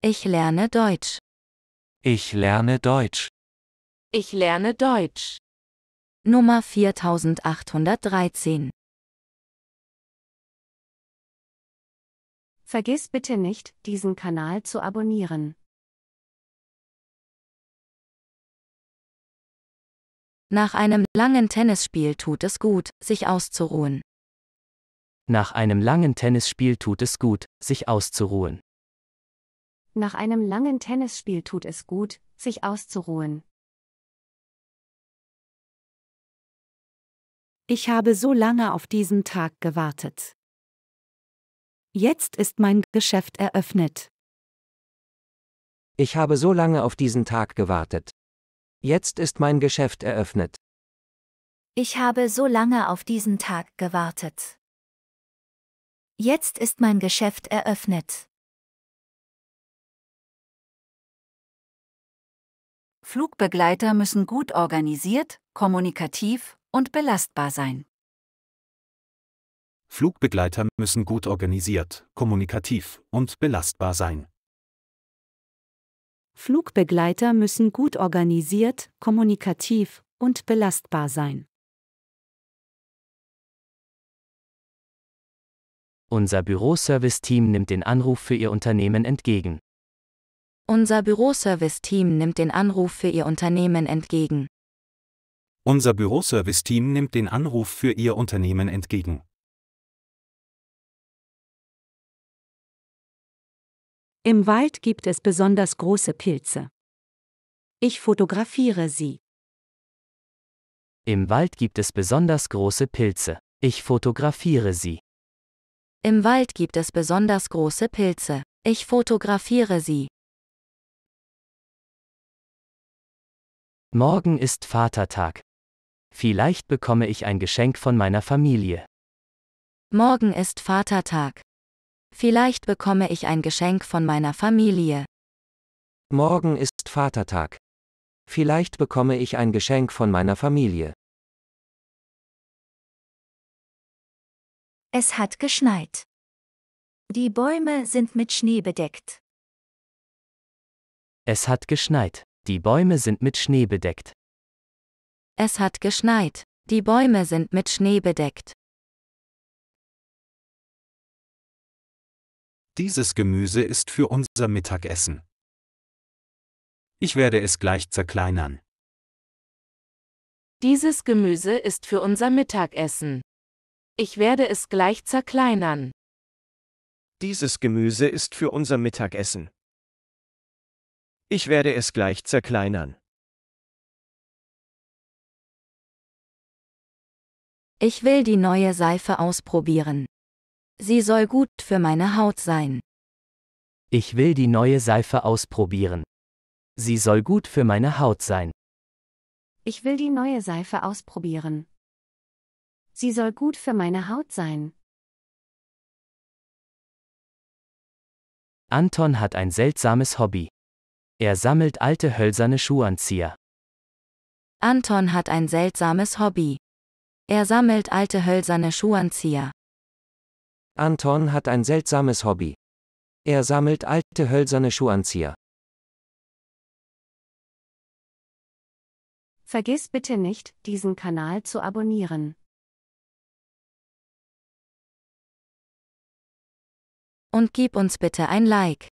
Ich lerne Deutsch. Ich lerne Deutsch. Ich lerne Deutsch. Nummer 4813. Vergiss bitte nicht, diesen Kanal zu abonnieren. Nach einem langen Tennisspiel tut es gut, sich auszuruhen. Nach einem langen Tennisspiel tut es gut, sich auszuruhen. Nach einem langen Tennisspiel tut es gut, sich auszuruhen. Ich habe so lange auf diesen Tag gewartet. Jetzt ist mein Geschäft eröffnet. Ich habe so lange auf diesen Tag gewartet. Jetzt ist mein Geschäft eröffnet. Ich habe so lange auf diesen Tag gewartet. Jetzt ist mein Geschäft eröffnet. Flugbegleiter müssen gut organisiert, kommunikativ und belastbar sein. Flugbegleiter müssen gut organisiert, kommunikativ und belastbar sein. Flugbegleiter müssen gut organisiert, kommunikativ und belastbar sein. Unser Büroservice-Team nimmt den Anruf für Ihr Unternehmen entgegen. Unser Büroservice-Team nimmt den Anruf für Ihr Unternehmen entgegen. Unser Büroservice-Team nimmt den Anruf für Ihr Unternehmen entgegen. Im Wald gibt es besonders große Pilze. Ich fotografiere sie. Im Wald gibt es besonders große Pilze. Ich fotografiere sie. Im Wald gibt es besonders große Pilze. Ich fotografiere sie. Morgen ist Vatertag. Vielleicht bekomme ich ein Geschenk von meiner Familie. Morgen ist Vatertag. Vielleicht bekomme ich ein Geschenk von meiner Familie. Morgen ist Vatertag. Vielleicht bekomme ich ein Geschenk von meiner Familie. Es hat geschneit. Die Bäume sind mit Schnee bedeckt. Es hat geschneit. Die Bäume sind mit Schnee bedeckt. Es hat geschneit. Die Bäume sind mit Schnee bedeckt. Dieses Gemüse ist für unser Mittagessen. Ich werde es gleich zerkleinern. Dieses Gemüse ist für unser Mittagessen. Ich werde es gleich zerkleinern. Dieses Gemüse ist für unser Mittagessen. Ich werde es gleich zerkleinern. Ich will die neue Seife ausprobieren. Sie soll gut für meine Haut sein. Ich will die neue Seife ausprobieren. Sie soll gut für meine Haut sein. Ich will die neue Seife ausprobieren. Sie soll gut für meine Haut sein. Anton hat ein seltsames Hobby. Er sammelt alte hölzerne Schuhanzieher. Anton hat ein seltsames Hobby. Er sammelt alte hölzerne Schuhanzieher. Anton hat ein seltsames Hobby. Er sammelt alte hölzerne Schuhanzieher. Vergiss bitte nicht, diesen Kanal zu abonnieren. Und gib uns bitte ein Like.